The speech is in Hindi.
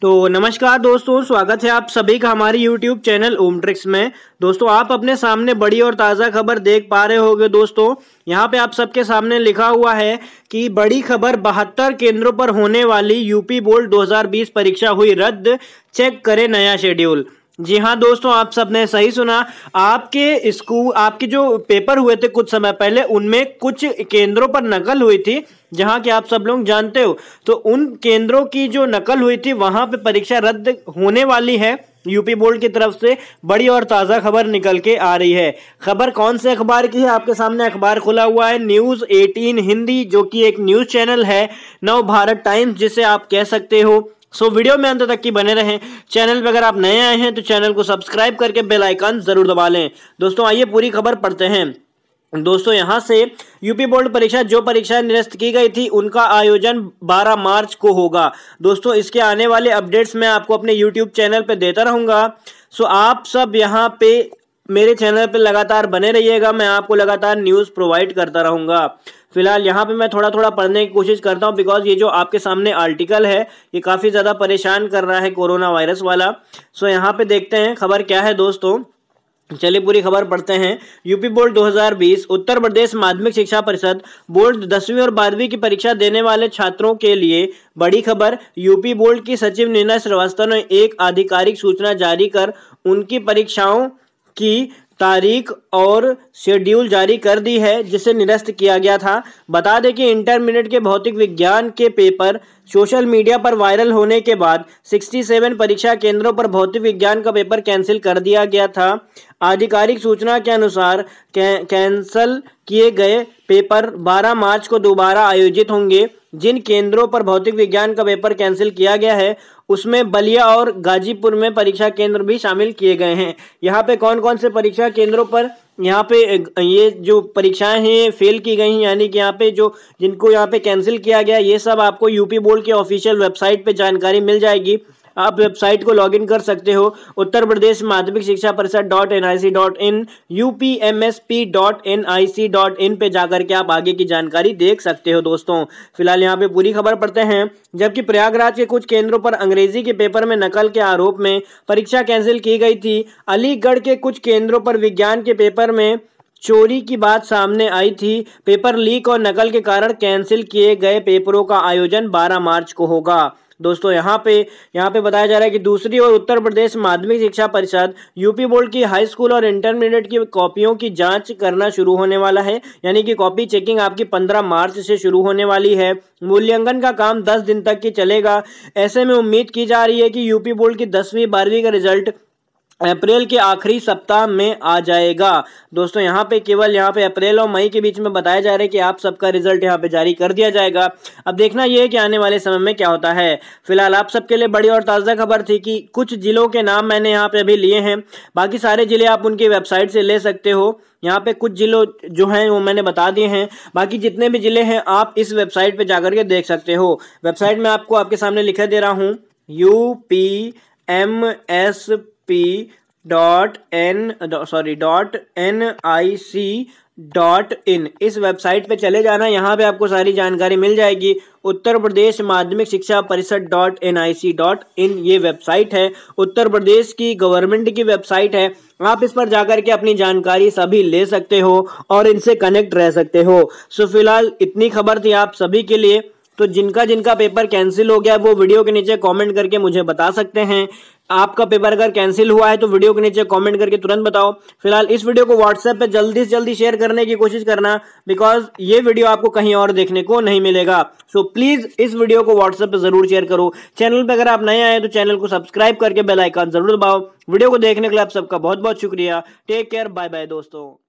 तो नमस्कार दोस्तों स्वागत है आप सभी का हमारे YouTube चैनल ओम ट्रिक्स में दोस्तों आप अपने सामने बड़ी और ताज़ा खबर देख पा रहे होंगे दोस्तों यहाँ पे आप सबके सामने लिखा हुआ है कि बड़ी खबर बहत्तर केंद्रों पर होने वाली यूपी बोर्ड 2020 परीक्षा हुई रद्द चेक करें नया शेड्यूल जी हाँ दोस्तों आप सबने सही सुना आपके स्कूल आपके जो पेपर हुए थे कुछ समय पहले उनमें कुछ केंद्रों पर नकल हुई थी जहाँ के आप सब लोग जानते हो तो उन केंद्रों की जो नकल हुई थी वहाँ पे परीक्षा रद्द होने वाली है यूपी बोर्ड की तरफ से बड़ी और ताज़ा खबर निकल के आ रही है खबर कौन से अखबार की है आपके सामने अखबार खुला हुआ है न्यूज़ 18 हिंदी जो कि एक न्यूज़ चैनल है नव भारत टाइम्स जिसे आप कह सकते हो सो so, वीडियो में अंत तक की बने रहें चैनल पर अगर आप नए आए हैं तो चैनल को सब्सक्राइब करके बेल आइकन ज़रूर दबा लें दोस्तों आइए पूरी खबर पढ़ते हैं दोस्तों यहां से यूपी बोर्ड परीक्षा जो परीक्षा निरस्त की गई थी उनका आयोजन 12 मार्च को होगा दोस्तों इसके आने वाले अपडेट्स मैं आपको अपने यूट्यूब चैनल पर देता रहूंगा सो आप सब यहाँ पे मेरे चैनल पर लगातार बने रहिएगा मैं आपको लगातार न्यूज़ प्रोवाइड करता रहूंगा फिलहाल यहाँ पे मैं थोड़ा थोड़ा पढ़ने की कोशिश करता हूँ बिकॉज ये जो आपके सामने आर्टिकल है ये काफ़ी ज़्यादा परेशान कर रहा है कोरोना वायरस वाला सो यहाँ पे देखते हैं खबर क्या है दोस्तों चलिए पूरी खबर पढ़ते हैं यूपी बोर्ड 2020 उत्तर प्रदेश माध्यमिक शिक्षा परिषद बोर्ड दसवीं और बारहवीं की परीक्षा देने वाले छात्रों के लिए बड़ी खबर यूपी बोर्ड की सचिव नीना श्रीवास्तव ने एक आधिकारिक सूचना जारी कर उनकी परीक्षाओं की तारीख और शेड्यूल जारी कर दी है जिसे निरस्त किया गया था बता दें कि इंटरमीडिएट के भौतिक विज्ञान के पेपर सोशल मीडिया पर वायरल होने के बाद 67 परीक्षा केंद्रों पर भौतिक विज्ञान का पेपर कैंसिल कर दिया गया था आधिकारिक सूचना के अनुसार कै, कैंसिल किए गए पेपर 12 मार्च को दोबारा आयोजित होंगे जिन केंद्रों पर भौतिक विज्ञान का पेपर कैंसिल किया गया है उसमें बलिया और गाजीपुर में परीक्षा केंद्र भी शामिल किए गए हैं यहाँ पे कौन कौन से परीक्षा केंद्रों पर यहाँ पे ये जो परीक्षाएं हैं फेल की गई हैं यानी कि यहाँ पे जो जिनको यहाँ पे कैंसिल किया गया ये सब आपको यूपी बोर्ड के ऑफिशियल वेबसाइट पे जानकारी मिल जाएगी आप वेबसाइट को लॉगिन कर सकते हो उत्तर प्रदेश Madhyamik Shiksha Parishad dot N I C dot in U P M S P dot N I C dot in पर जाकर के आप आगे की जानकारी देख सकते हो दोस्तों फिलहाल यहाँ पे पूरी खबर पढ़ते हैं जबकि प्रयागराज के कुछ केंद्रों पर अंग्रेजी के पेपर में नकल के आरोप में परीक्षा कैंसिल की गई थी अलीगढ़ के कुछ केंद्रों पर विज्ञान के पेपर में चोरी की बात सामने आई थी पेपर लीक और नकल के कारण कैंसिल किए गए पेपरों का आयोजन 12 मार्च को होगा दोस्तों यहाँ पे यहाँ पे बताया जा रहा है कि दूसरी ओर उत्तर प्रदेश माध्यमिक शिक्षा परिषद यूपी बोर्ड की हाई स्कूल और इंटरमीडिएट की कॉपियों की जांच करना शुरू होने वाला है यानी कि कॉपी चेकिंग आपकी पंद्रह मार्च से शुरू होने वाली है मूल्यांकन का काम दस दिन तक की चलेगा ऐसे में उम्मीद की जा रही है कि यूपी बोर्ड की दसवीं बारहवीं का रिजल्ट अप्रैल के आखिरी सप्ताह में आ जाएगा दोस्तों यहाँ पे केवल यहाँ पे अप्रैल और मई के बीच में बताया जा रहा है कि आप सबका रिजल्ट यहाँ पे जारी कर दिया जाएगा अब देखना यह है कि आने वाले समय में क्या होता है फिलहाल आप सबके लिए बड़ी और ताज़ा खबर थी कि कुछ ज़िलों के नाम मैंने यहाँ पे अभी लिए हैं बाकी सारे ज़िले आप उनकी वेबसाइट से ले सकते हो यहाँ पे कुछ ज़िलों जो हैं वो मैंने बता दिए हैं बाकी जितने भी ज़िले हैं आप इस वेबसाइट पर जाकर के देख सकते हो वेबसाइट में आपको आपके सामने लिखा दे रहा हूँ U P M S P dot N sorry dot N I C dot in इस वेबसाइट पे चले जाना यहाँ पे आपको सारी जानकारी मिल जाएगी उत्तर प्रदेश Madhyamik Shiksha Parishad dot N I C dot in ये वेबसाइट है उत्तर प्रदेश की गवर्नमेंट की वेबसाइट है आप इस पर जाकर के अपनी जानकारी सभी ले सकते हो और इनसे कनेक्ट रह सकते हो सो फिलहाल इतनी खबर थी आप सभी के लिए तो जिनका जिनका पेपर कैंसिल हो गया वो वीडियो के नीचे कमेंट करके मुझे बता सकते हैं आपका पेपर अगर कैंसिल हुआ है तो वीडियो के नीचे कमेंट करके तुरंत बताओ फिलहाल इस वीडियो को व्हाट्सएप पे जल्दी से जल्दी शेयर करने की कोशिश करना बिकॉज ये वीडियो आपको कहीं और देखने को नहीं मिलेगा सो so, प्लीज इस वीडियो को व्हाट्सएप पे जरूर शेयर करो चैनल पे अगर आप नए आए तो चैनल को सब्सक्राइब करके बेलाइकॉन जरूर दबाओ वीडियो को देखने के लिए आप सबका बहुत बहुत शुक्रिया टेक केयर बाय बाय दोस्तों